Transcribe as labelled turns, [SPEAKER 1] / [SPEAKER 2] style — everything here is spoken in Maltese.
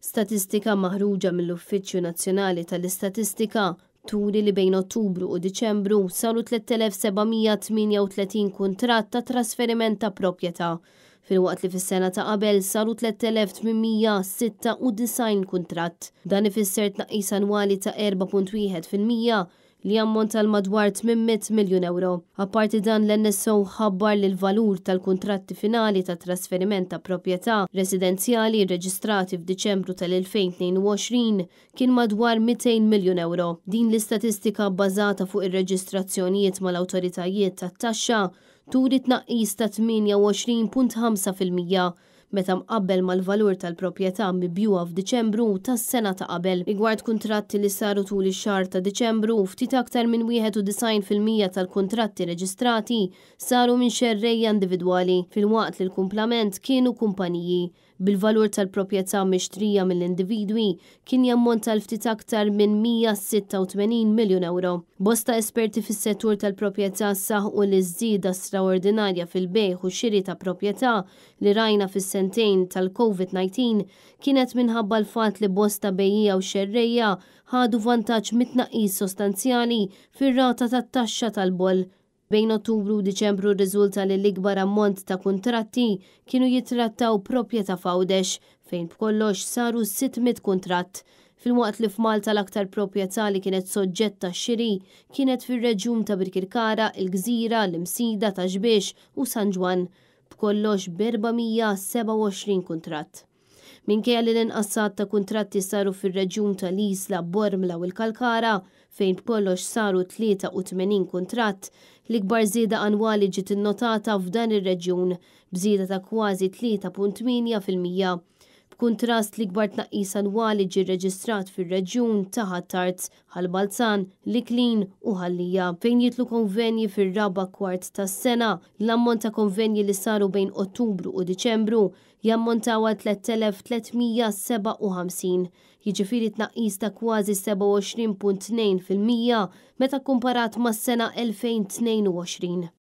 [SPEAKER 1] Statistika maħruġa mill-Uffiċċju Nazzjonali tal-Istatistika turi li bejn Ottubru u Diċembru saru 3738 kuntratt ta' trasferiment ta' proprjetà. Fil-waqt li fis-sena ta' qabel saru 3896 kuntratt. Dan ifisser tnaqqis annwali ta' 4.1 fil-mija li ammont tal madwar 800 miljon euro. Apparti dan l-NSO ħabbar li l-valur tal-kontratti finali ta' trasferiment ta' proprjetà residenzjali reġistrati f'Diċembru tal-2022 kien madwar 200 miljon euro. Din l-istatistika bbażata fuq ir-reġistrazzjonijiet mal-awtoritajiet tat-taxxa turi tnaqqis ta' 28.5 meta mqabbel mal-valur tal-proprjetà mibjuwa f'Diċembru tas-sena ta' qabel. Igward kuntratti li saru tul ix-xahar ta' Diċembru ftit aktar minn 91% tal-kuntratti reġistrati saru minn xerrejja individwali fil-waqt li l-kumplament kienu kumpaniji bil-valur tal-proprjetà mixtrija mill-individwi kien jammont tal-ftit aktar minn 186 miljun euro. Bosta esperti fis-settur tal-proprjetà u li żdida straordinarja fil-bejħ u xiri ta' proprjetà li rajna fis-sentejn tal-COVID-19 kienet minħabba l-fatt li bosta bejija u xerrejja ħadu vantaġġ mitnaqis sostanzjali fir-rata tat-taxxa tal-boll Bejn Ottubru u Diċembru riżulta li l-ikbar ammont ta' kuntratti kienu jitrattaw proprjetà fawdex fejn b'kollox saru 600 kuntratt. Fil-waqt li f'Malta l-aktar proprjetà li kienet soġġetta xiri kienet fir-reġjum ta' Birkirkara, il-Gżira, l-Imsida ta' Ġbiex u San Ġwan b'kollox 427 kuntratt minkejja li l-inqassat ta' kuntratti saru fir-reġjun tal-Isla Bormla u l-Kalkara fejn kollox saru 83 kuntratt li ikbar żieda annwali ġiet innotata f'dan ir-reġjun bżida ta' kważi 3.8 fil-mija. F'kuntrast li gbar tnaqqis annwali ġi reġistrat fir-reġjun taħat ħattart ħal-Balzan, Liklin u ħallija fejn jitlu konvenji fir-raba kwart tas-sena. L-ammont ta' konvenji li saru bejn Ottubru u Diċembru jammontaw għal 3357 jiġifieri tnaqqis ta' kważi 27.2% meta kumparat mas-sena 2022.